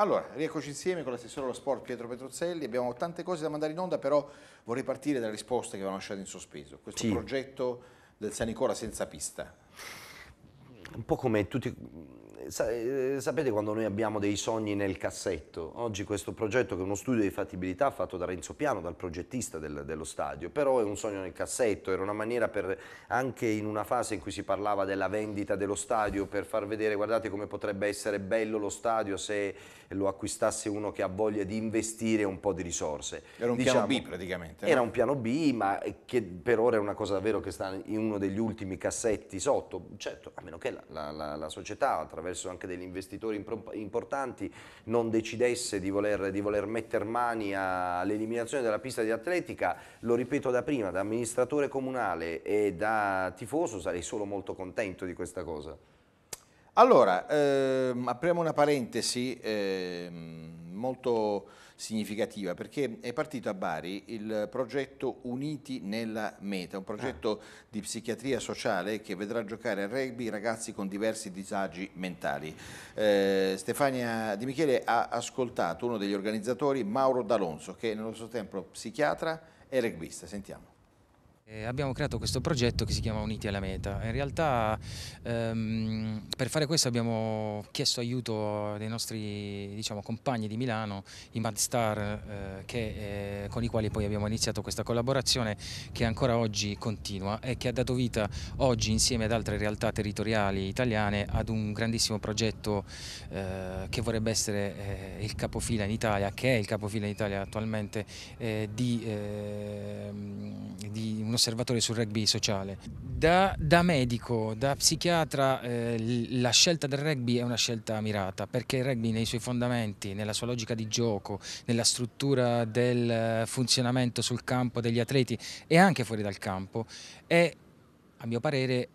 Allora, rieccoci insieme con l'assessore allo sport Pietro Petruzzelli, abbiamo tante cose da mandare in onda, però vorrei partire dalle risposte che avevano lasciato in sospeso. Questo sì. progetto del San Nicola senza pista un po' come tutti... Mm, eh, sapete quando noi abbiamo dei sogni nel cassetto? Oggi questo progetto che è uno studio di fattibilità fatto da Renzo Piano, dal progettista del, dello stadio, però è un sogno nel cassetto, era una maniera per, anche in una fase in cui si parlava della vendita dello stadio, per far vedere, guardate come potrebbe essere bello lo stadio se lo acquistasse uno che ha voglia di investire un po' di risorse. Era un diciamo, piano B praticamente. Era no? un piano B, ma che per ora è una cosa davvero che sta in uno degli ultimi cassetti sotto, certo, a meno che la la, la, la società, attraverso anche degli investitori importanti, non decidesse di voler, di voler mettere mani all'eliminazione della pista di atletica, lo ripeto da prima, da amministratore comunale e da tifoso sarei solo molto contento di questa cosa. Allora, ehm, apriamo una parentesi ehm, molto significativa perché è partito a Bari il progetto Uniti nella Meta, un progetto ah. di psichiatria sociale che vedrà giocare a rugby ragazzi con diversi disagi mentali. Eh, Stefania Di Michele ha ascoltato uno degli organizzatori, Mauro D'Alonso, che è nello stesso tempo psichiatra e rugbista. Sentiamo. Eh, abbiamo creato questo progetto che si chiama Uniti alla Meta. In realtà ehm, per fare questo abbiamo chiesto aiuto dei nostri diciamo, compagni di Milano, i Mad Star, eh, che, eh, con i quali poi abbiamo iniziato questa collaborazione che ancora oggi continua e che ha dato vita oggi insieme ad altre realtà territoriali italiane ad un grandissimo progetto eh, che vorrebbe essere eh, il capofila in Italia, che è il capofila in Italia attualmente, eh, di, ehm, di uno osservatore sul rugby sociale. Da, da medico, da psichiatra, eh, la scelta del rugby è una scelta mirata perché il rugby nei suoi fondamenti, nella sua logica di gioco, nella struttura del eh, funzionamento sul campo degli atleti e anche fuori dal campo è, a mio parere,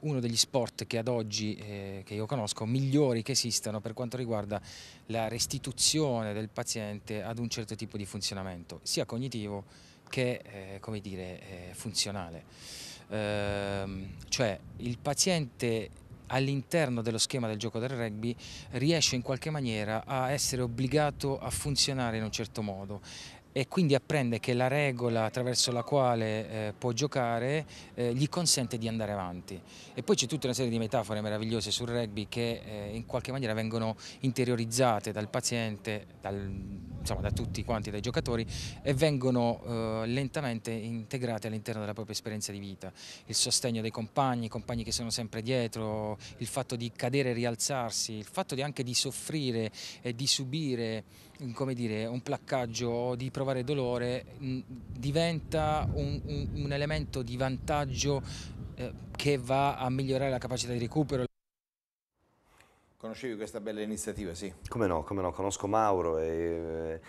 uno degli sport che ad oggi, eh, che io conosco, migliori che esistano per quanto riguarda la restituzione del paziente ad un certo tipo di funzionamento, sia cognitivo che è eh, come dire, funzionale. Ehm, cioè il paziente all'interno dello schema del gioco del rugby riesce in qualche maniera a essere obbligato a funzionare in un certo modo e quindi apprende che la regola attraverso la quale eh, può giocare eh, gli consente di andare avanti. E poi c'è tutta una serie di metafore meravigliose sul rugby che eh, in qualche maniera vengono interiorizzate dal paziente, dal, insomma, da tutti quanti, dai giocatori e vengono eh, lentamente integrate all'interno della propria esperienza di vita. Il sostegno dei compagni, i compagni che sono sempre dietro, il fatto di cadere e rialzarsi, il fatto di anche di soffrire e di subire come dire, un placcaggio di provare dolore mm, diventa un, un, un, elemento di vantaggio eh, che va a migliorare la capacità di recupero. Conoscevi questa bella iniziativa, sì? Come no, come no, conosco Mauro e... Eh,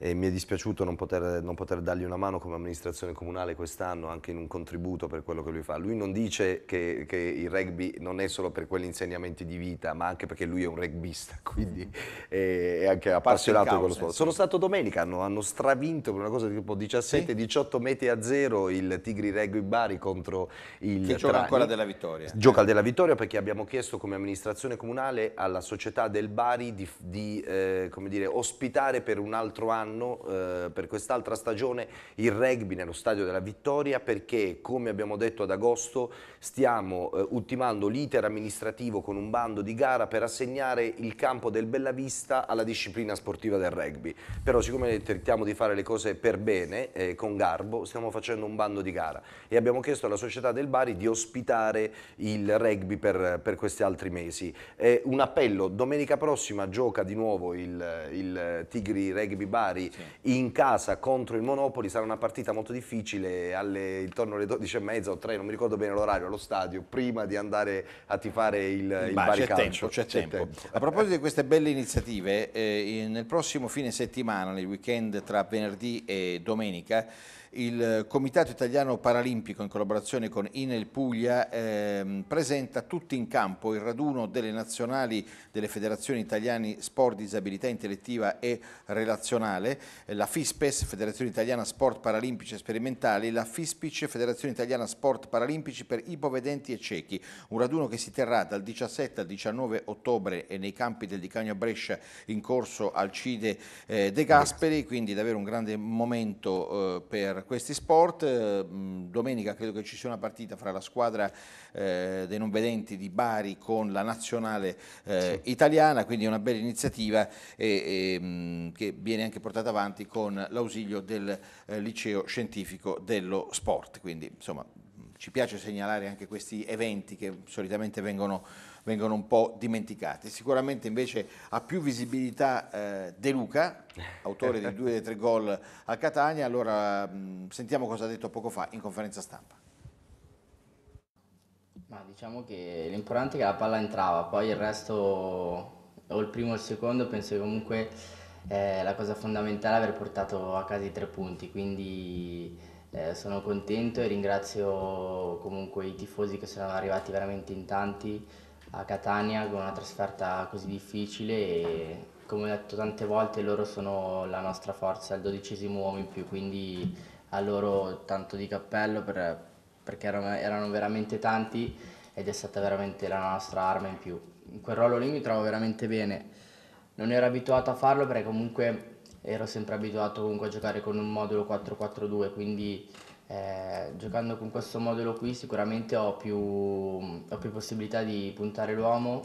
e mi è dispiaciuto non poter, non poter dargli una mano come amministrazione comunale quest'anno anche in un contributo per quello che lui fa. Lui non dice che, che il rugby non è solo per quegli insegnamenti di vita, ma anche perché lui è un rugbista, quindi mm. è, anche appassionato di quello sport. Sono stato domenica, hanno, hanno stravinto per una cosa tipo 17-18 sì? metri a zero il Tigri Rugby Bari contro il Che gioca ancora della vittoria. Gioca della vittoria perché abbiamo chiesto come amministrazione comunale alla società del Bari di, di eh, dire, ospitare per un altro anno quest'anno, eh, per quest'altra stagione, il rugby nello Stadio della Vittoria perché, come abbiamo detto ad agosto, stiamo eh, ultimando l'iter amministrativo con un bando di gara per assegnare il campo del Bellavista alla disciplina sportiva del rugby. Però siccome tentiamo di fare le cose per bene, eh, con garbo, stiamo facendo un bando di gara e abbiamo chiesto alla società del Bari di ospitare il rugby per, per questi altri mesi. un appello, domenica prossima gioca di nuovo il, il Tigri Rugby Bari Cagliari sì. in casa contro il Monopoli sarà una partita molto difficile alle, intorno alle 12.30 o 3, non mi ricordo bene l'orario, allo stadio, prima di andare a tifare il, il Bari Calcio. C'è tempo, tempo. tempo, A proposito di queste belle iniziative, eh, nel prossimo fine settimana, nel weekend tra venerdì e domenica, il Comitato Italiano Paralimpico in collaborazione con Inel Puglia ehm, presenta tutti in campo il raduno delle nazionali delle federazioni italiane sport disabilità intellettiva e relazionale, la FISPES Federazione Italiana Sport Paralimpici e Sperimentali, la FISPIC Federazione Italiana Sport Paralimpici per ipovedenti e ciechi, un raduno che si terrà dal 17 al 19 ottobre nei campi del Dicagno a Brescia in corso Alcide eh, De Gasperi, quindi davvero un grande momento eh, per questi sport. Eh, domenica credo che ci sia una partita fra la squadra eh, dei non vedenti di Bari con la nazionale eh, italiana, quindi è una bella iniziativa e, e, che viene anche portata avanti con l'ausilio del eh, liceo scientifico dello sport. Quindi insomma ci piace segnalare anche questi eventi che solitamente vengono vengono un po' dimenticati. Sicuramente invece ha più visibilità eh, De Luca, autore di due dei tre gol a Catania, allora mh, sentiamo cosa ha detto poco fa in conferenza stampa. Ma diciamo che l'importante è che la palla entrava, poi il resto, o il primo o il secondo, penso che comunque eh, la cosa fondamentale è aver portato a casa i tre punti, quindi eh, sono contento e ringrazio comunque i tifosi che sono arrivati veramente in tanti a Catania con una trasferta così difficile e come ho detto tante volte loro sono la nostra forza, il dodicesimo uomo in più, quindi a loro tanto di cappello per, perché erano, erano veramente tanti ed è stata veramente la nostra arma in più. In quel ruolo lì mi trovo veramente bene, non ero abituato a farlo perché comunque ero sempre abituato comunque a giocare con un modulo 4-4-2, quindi eh, giocando con questo modulo qui sicuramente ho più, ho più possibilità di puntare l'uomo,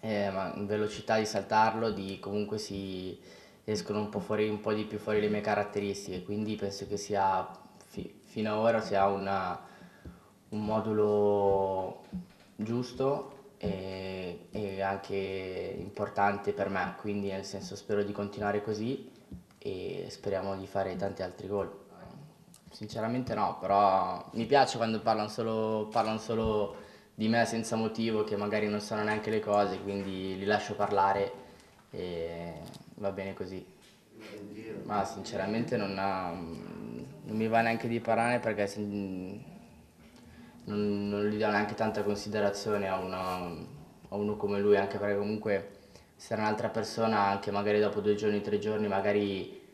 eh, ma velocità di saltarlo, di comunque si escono un po, fuori, un po' di più fuori le mie caratteristiche, quindi penso che sia fi, fino ad ora sia una, un modulo giusto e, e anche importante per me, quindi nel senso spero di continuare così e speriamo di fare tanti altri gol sinceramente no, però mi piace quando parlano solo, parlano solo di me senza motivo, che magari non sanno neanche le cose, quindi li lascio parlare e va bene così. Ma sinceramente non, ha, non mi va neanche di parlare perché non, non gli do neanche tanta considerazione a uno, a uno come lui, anche perché comunque se era un'altra persona, anche magari dopo due giorni, tre giorni, magari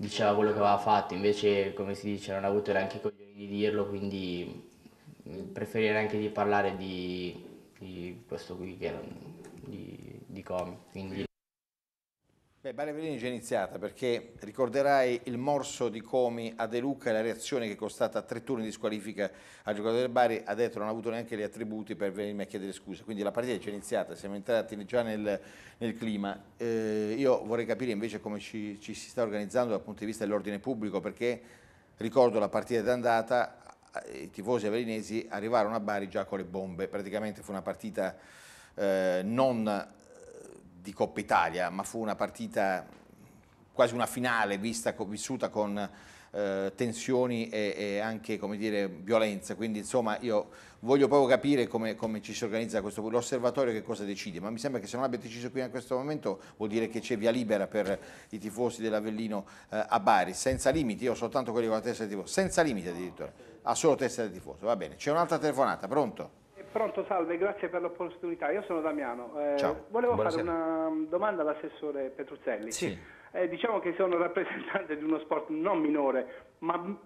diceva quello che aveva fatto, invece come si dice non ha avuto neanche i coglioni di dirlo, quindi preferirei anche di parlare di, di questo qui che era di, di Comi. Quindi... Beh, Bari Bareverini è già iniziata perché ricorderai il morso di Comi a De Luca e la reazione che è costata tre turni di squalifica al giocatore del Bari, ha detto che non ha avuto neanche gli attributi per venirmi a chiedere scusa, quindi la partita è già iniziata, siamo entrati già nel, nel clima. Eh, io vorrei capire invece come ci, ci si sta organizzando dal punto di vista dell'ordine pubblico perché ricordo la partita d'andata, eh, i tifosi averinesi arrivarono a Bari già con le bombe, praticamente fu una partita eh, non di Coppa Italia, ma fu una partita quasi una finale vista, vissuta con eh, tensioni e, e, anche come dire, violenza, quindi insomma io voglio proprio capire come, come ci si organizza questo, l'osservatorio che cosa decide, ma mi sembra che se non abbia deciso qui in questo momento vuol dire che c'è via libera per i tifosi dell'Avellino eh, a Bari, senza limiti, io soltanto quelli con la testa di tifoso, senza limiti addirittura, ha solo testa di tifoso, va bene, c'è un'altra telefonata, pronto? Pronto, salve, grazie per l'opportunità. Io sono Damiano. Eh, Ciao. Volevo Buonasera. fare una mm, domanda all'assessore Petruzzelli. Sì. Eh, diciamo che sono rappresentante di uno sport non minore, ma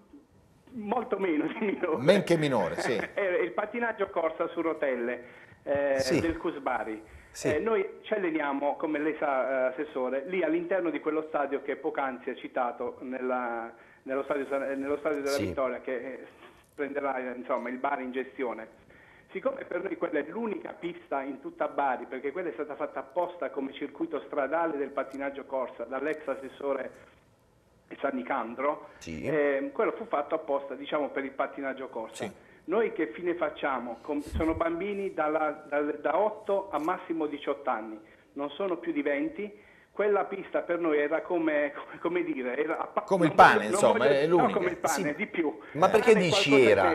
molto meno di minore. Men che minore, sì. Eh, il pattinaggio corsa su rotelle eh, sì. del Cusbari. Sì. Eh, noi ci alleniamo, come lei sa, eh, Assessore, lì all'interno di quello stadio che poc'anzi ha citato nella, nello, stadio, eh, nello, stadio, della sì. Vittoria, che prenderà insomma, il bar in gestione. Siccome per noi quella è l'unica pista in tutta Bari, perché quella è stata fatta apposta come circuito stradale del pattinaggio corsa dall'ex assessore San Nicandro, sì. eh, quello fu fatto apposta diciamo, per il pattinaggio corsa. Sì. Noi che fine facciamo? Com- sono bambini dalla, dal, da 8 a massimo 18 anni, non sono più di 20 quella pista per noi era come, come dire, era come il pane, insomma, voglio, è l'unica. No, come il pane, sì. di più. Ma perché eh. dici era?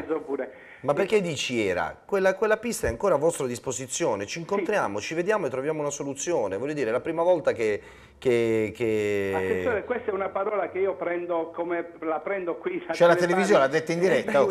Ma perché dici era? Quella, quella, pista è ancora a vostra disposizione, ci incontriamo, sì. ci vediamo e troviamo una soluzione. Voglio dire, è la prima volta che... che, che... Attenzione, questa è una parola che io prendo come la prendo qui. Cioè la televisione l'ha detta in diretta? Oh,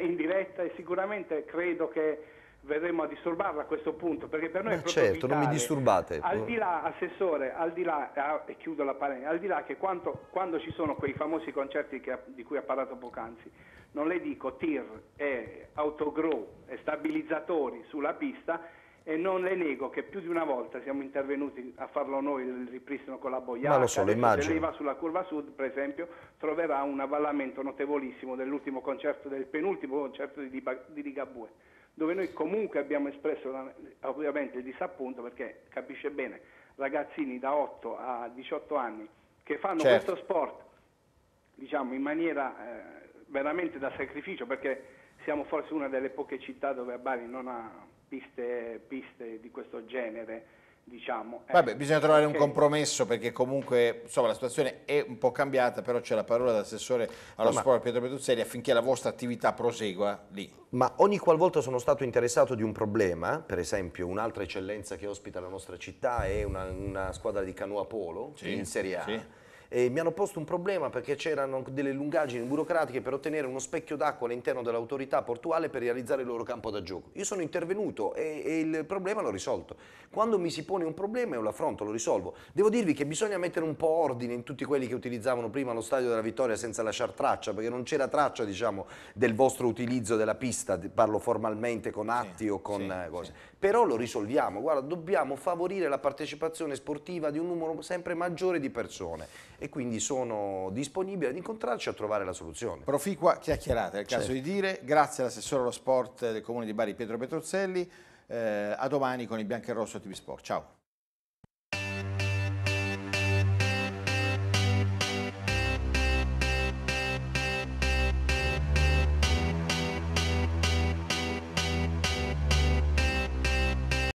In diretta e sicuramente credo che verremo a disturbarla a questo punto, perché per noi Ma è proprio certo, vitale. non mi disturbate. Al di là, Assessore, al di là, ah, e chiudo la parentesi, al di là che quanto, quando ci sono quei famosi concerti che, di cui ha parlato poc'anzi, non le dico tir e autogrow e stabilizzatori sulla pista, e non le nego che più di una volta siamo intervenuti a farlo noi il ripristino con la boiata. Ma lo so, lo immagino. Se lei va sulla curva sud, per esempio, troverà un avvallamento notevolissimo dell'ultimo concerto, del penultimo concerto di, Digabue dove noi comunque abbiamo espresso ovviamente il disappunto perché capisce bene, ragazzini da 8 a 18 anni che fanno certo. questo sport diciamo, in maniera eh, veramente da sacrificio perché siamo forse una delle poche città dove a Bari non ha piste, piste di questo genere Diciamo, eh. Vabbè, bisogna trovare okay. un compromesso perché comunque insomma, la situazione è un po' cambiata, però c'è la parola dell'assessore allo no, sport Pietro Petruzzelli affinché la vostra attività prosegua lì. Ma ogni qualvolta sono stato interessato di un problema, per esempio un'altra eccellenza che ospita la nostra città è una, una squadra di canoa polo sì, in Serie A, sì eh, mi hanno posto un problema perché c'erano delle lungaggini burocratiche per ottenere uno specchio d'acqua all'interno dell'autorità portuale per realizzare il loro campo da gioco. Io sono intervenuto e, e il problema l'ho risolto. Quando mi si pone un problema io lo affronto, lo risolvo. Devo dirvi che bisogna mettere un po' ordine in tutti quelli che utilizzavano prima lo stadio della Vittoria senza lasciare traccia, perché non c'era traccia diciamo, del vostro utilizzo della pista, parlo formalmente con atti sì, o con sì, eh, cose. Sì però lo risolviamo, guarda, dobbiamo favorire la partecipazione sportiva di un numero sempre maggiore di persone e quindi sono disponibile ad incontrarci a trovare la soluzione. Proficua chiacchierata, è il caso certo. di dire, grazie all'assessore allo sport del Comune di Bari Pietro Petrozzelli, eh, a domani con il Bianco e Rosso TV Sport, ciao.